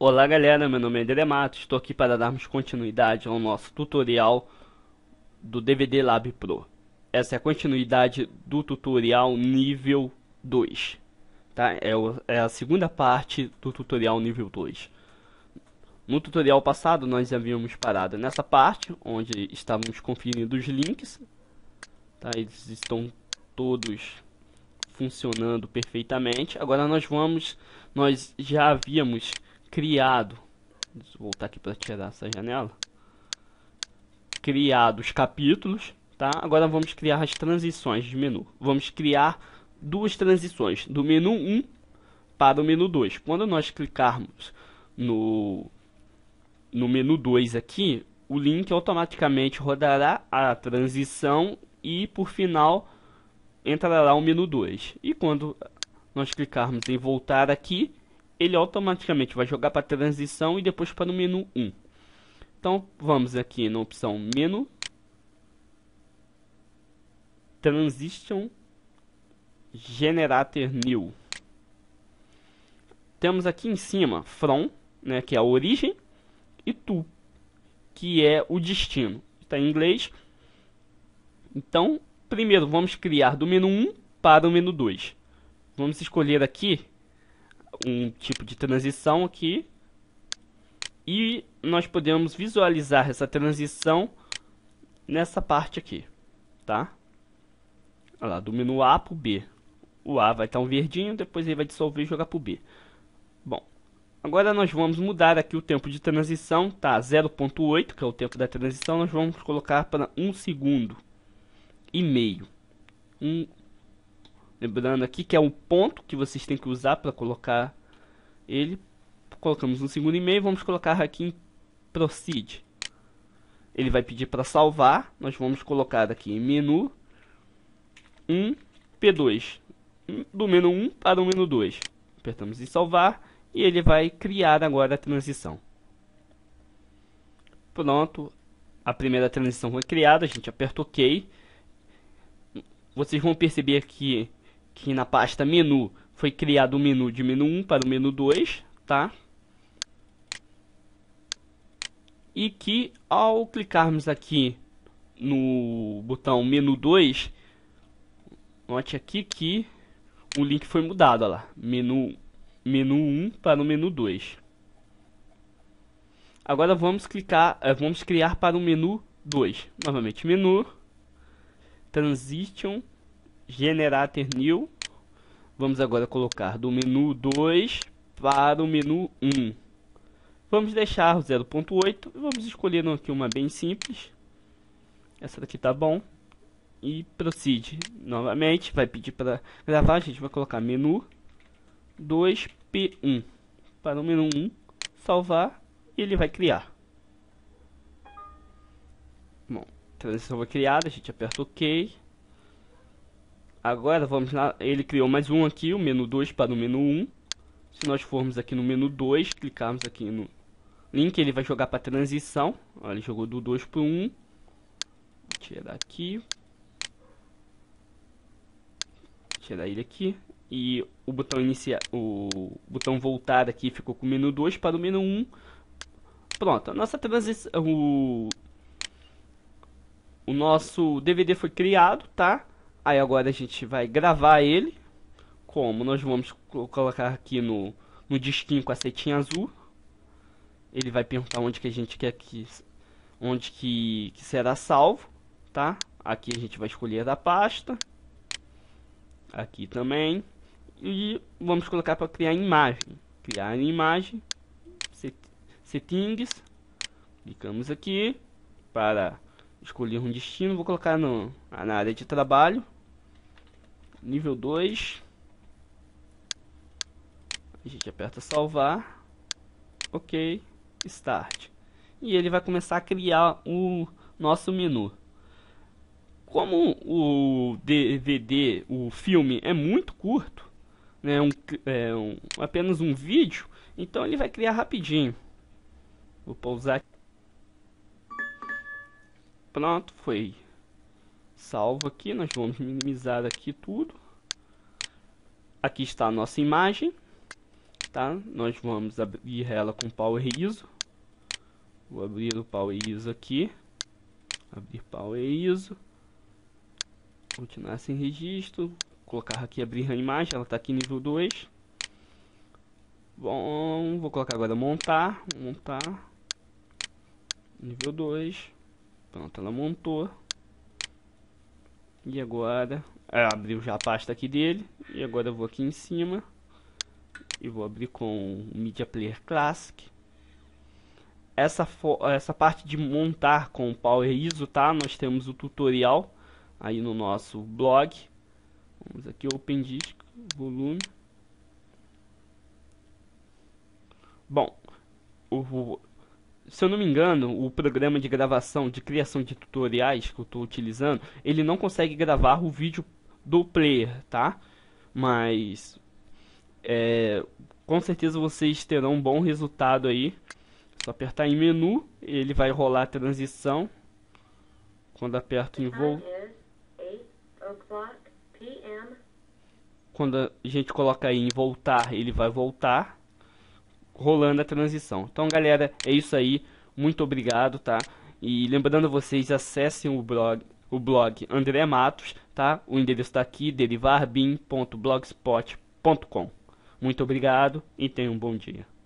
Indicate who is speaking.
Speaker 1: Olá galera, meu nome é André Matos, estou aqui para darmos continuidade ao nosso tutorial do DVD Lab Pro. Essa é a continuidade do tutorial nível 2, tá? É, o, é a segunda parte do tutorial nível 2. No tutorial passado nós havíamos parado nessa parte, onde estávamos conferindo os links, tá? Eles estão todos funcionando perfeitamente. Agora nós vamos, nós já havíamos criado, voltar aqui para tirar essa janela, criado os capítulos, tá? Agora vamos criar as transições de menu. Vamos criar duas transições, do menu 1 para o menu 2. Quando nós clicarmos no, no menu 2 aqui, o link automaticamente rodará a transição e por final entrará o menu 2. E quando nós clicarmos em voltar aqui, ele automaticamente vai jogar para transição e depois para o menu 1. Então vamos aqui na opção menu, transition, generator new. Temos aqui em cima from, né, que é a origem, e to, que é o destino. Está em inglês. Então, primeiro vamos criar do menu 1 para o menu 2. Vamos escolher aqui um tipo de transição aqui. E nós podemos visualizar essa transição nessa parte aqui, tá? Olha lá, do menu A para o B. O A vai estar um verdinho, depois ele vai dissolver e jogar para o B. Bom, agora nós vamos mudar aqui o tempo de transição, tá? 0.8, que é o tempo da transição, nós vamos colocar para 1 um segundo e meio. 1 um Lembrando aqui que é um ponto que vocês têm que usar para colocar ele. Colocamos um segundo e-mail, vamos colocar aqui em Proceed. Ele vai pedir para salvar, nós vamos colocar aqui em menu 1, P2. Do menu 1 para o menu 2. Apertamos em salvar e ele vai criar agora a transição. Pronto, a primeira transição foi criada, a gente aperta OK. Vocês vão perceber que que na pasta menu foi criado o menu de menu 1 para o menu 2, tá? E que ao clicarmos aqui no botão menu 2, note aqui que o link foi mudado, olha lá, menu, menu 1 para o menu 2. Agora vamos clicar, eh, vamos criar para o menu 2, novamente menu, transition Generator New. Vamos agora colocar do menu 2 para o menu 1. Vamos deixar o 0.8 e vamos escolher aqui uma bem simples. Essa daqui tá bom. E procede. novamente. Vai pedir para gravar. A gente vai colocar menu 2P1. Para o menu 1, salvar e ele vai criar. Bom, transição criada, a gente aperta OK. Agora vamos lá, ele criou mais um aqui, o menu 2 para o menu 1. Se nós formos aqui no menu 2, clicarmos aqui no link, ele vai jogar para transição. Olha, ele jogou do 2 para o 1. Vou tirar aqui. tirar ele aqui. E o botão iniciar, o botão voltar aqui ficou com o menu 2 para o menu 1. Pronto, a nossa transição, o, o nosso DVD foi criado, tá? Aí agora a gente vai gravar ele. Como? Nós vamos colocar aqui no, no disquinho com a setinha azul. Ele vai perguntar onde que a gente quer que... Onde que, que será salvo, tá? Aqui a gente vai escolher a pasta. Aqui também. E vamos colocar para criar imagem. Criar imagem. Settings. Clicamos aqui. Para escolher um destino. Vou colocar no, na área de trabalho nível 2. A gente aperta salvar. Ok. Start. E ele vai começar a criar o nosso menu. Como o DVD, o filme, é muito curto, né, um, é um, apenas um vídeo, então ele vai criar rapidinho. Vou pausar. Pronto, foi salvo aqui, nós vamos minimizar aqui tudo. Aqui está a nossa imagem, tá? Nós vamos abrir ela com Power ISO. Vou abrir o Power ISO aqui. Abrir Power ISO. Continuar sem registro. Colocar aqui abrir a imagem, ela está aqui nível 2. Bom, vou colocar agora montar, montar. Nível 2. Pronto, ela montou. E agora, abriu já a pasta aqui dele. E agora eu vou aqui em cima. E vou abrir com o Media Player Classic. Essa, essa parte de montar com o Power ISO, tá? Nós temos o tutorial aí no nosso blog. Vamos aqui, Open Disk, volume. Bom, vou se eu não me engano, o programa de gravação, de criação de tutoriais que eu estou utilizando, ele não consegue gravar o vídeo do player, tá? Mas é, com certeza vocês terão um bom resultado aí. Só apertar em menu, ele vai rolar a transição. Quando aperto em voo. Quando a gente coloca aí em voltar, ele vai voltar rolando a transição. Então, galera, é isso aí. Muito obrigado, tá? E lembrando vocês, acessem o blog, o blog André Matos, tá? O endereço está aqui, derivarbim.blogspot.com. Muito obrigado e tenham um bom dia.